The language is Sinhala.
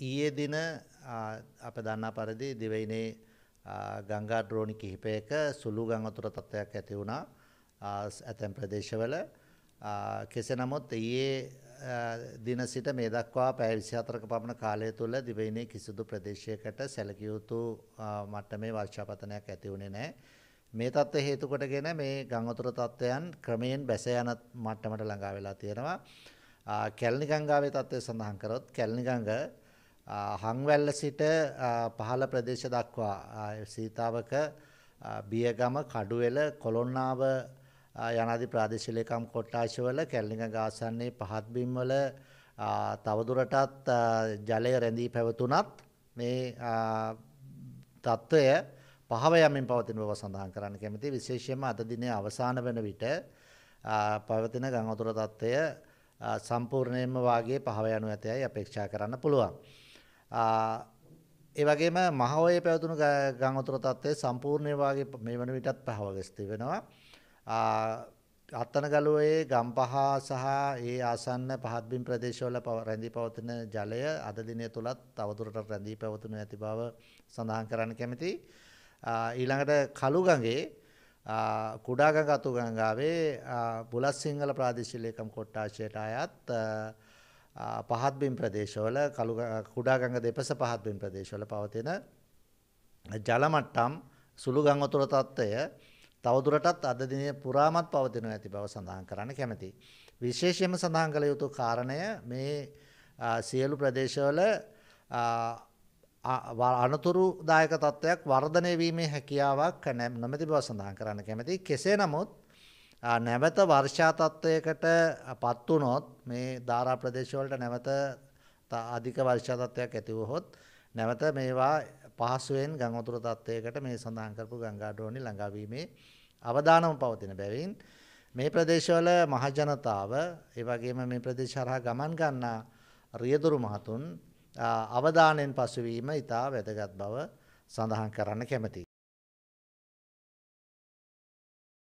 ඊයේ දින අප දන්නා පරිදි දිවයිනේ ගංගා ද්‍රෝණි කිහිපයක සුළු ගං වතුර තත්ත්වයක් ඇති වුණා ඇතැම් ප්‍රදේශවල කෙසේ නමුත් ඊයේ දින සිට මේ දක්වා පැය 24ක පමණ කාලය තුළ දිවයිනේ කිසිදු ප්‍රදේශයකට සැලකිය යුතු මට්ටමේ වර්ෂාපතනයක් ඇති වුණේ නැහැ. මේ තත්ත්ව හේතු කොටගෙන මේ ගං වතුර තත්ත්වයන් ක්‍රමයෙන් බැස යන මට්ටමට ළඟා වෙලා තියෙනවා. කැලණි ගංගාවේ තත්ත්වය සඳහන් කරොත් කැලණි ගංගා හංවැල්ල සිට පහළ ප්‍රදේශ දක්වා සීතාවක බියගම කඩුවෙල කොළොන්නාව යනාදී ප්‍රාදේශීය ලේකම් කොට්ටාශවල කැලණික ගාසන්නේ පහත් බිම්වල තවදුරටත් ජලය රැඳී පැවතුනත් මේ තත්ත්වය පහව යමින් පවතින බව සඳහන් කරන්න කැමති විශේෂයෙන්ම අද දිනේ අවසාන වෙන විට පවතින ගංගතුර තත්ත්වය සම්පූර්ණයෙන්ම වාගේ පහව යනු ඇතයි අපේක්ෂා කරන්න පුළුවන්. ඒ වගේම මහෝයේ පැවතුණු ගම් වතුර තත්ත්වය සම්පූර්ණේ වාගේ මේ වන විටත් පහවගේ ස්ථිර වෙනවා. අත්තනගලුවේ ගම්පහ සහ ඒ ආසන්න පහත්බිම් ප්‍රදේශවල රැඳී පවතින ජලය අද දිනය තුලත් තවදුරටත් රැඳී පැවතුණු ඇති බව සඳහන් කරන්න කැමතියි. ඊළඟට කළුගඟේ කුඩාගඟ අතුගඟාවේ බුලත් සිංහල ප්‍රාදේශීය ලේකම් කොට්ටාශයට අයත් පහත්බිම් ප්‍රදේශවල කළු කුඩා ගඟ දෙපස පහත්බිම් ප්‍රදේශවල පවතින ජල මට්ටම් සුළු ගං වතුර තත්ත්වය තවදුරටත් අද දිනේ පුරාමත් පවතිනවා ඇති බව සඳහන් කරන්න කැමැතියි. විශේෂයෙන්ම සඳහන් කළ යුතු කාරණය මේ සියලු ප්‍රදේශවල අනතුරුදායක තත්ත්වයක් වර්ධනය වීමේ හැකියාවක් නැමැති බව සඳහන් කරන්න කැමැතියි. කෙසේ නමුත් නැවත වර්ෂා තත්ත්වයකට පත් වුණොත් මේ ධාරා ප්‍රදේශවලට නැවත අධික වර්ෂා තත්ත්වයක් ඇති වුවහොත් නැවත මේවා පහසුවෙන් ගං වතුර තත්ත්වයකට මේ සඳහන් කරපු ගංගා ඩෝණි ළඟා වීමේ අවදානම පවතින බැවින් මේ ප්‍රදේශවල මහජනතාව ඒ වගේම මේ ප්‍රදේශ හරහා ගමන් ගන්නා රියදුරු මහතුන් අවධානයෙන් පසුවීම ඉතා වැදගත් බව සඳහන් කරන්න කැමතියි.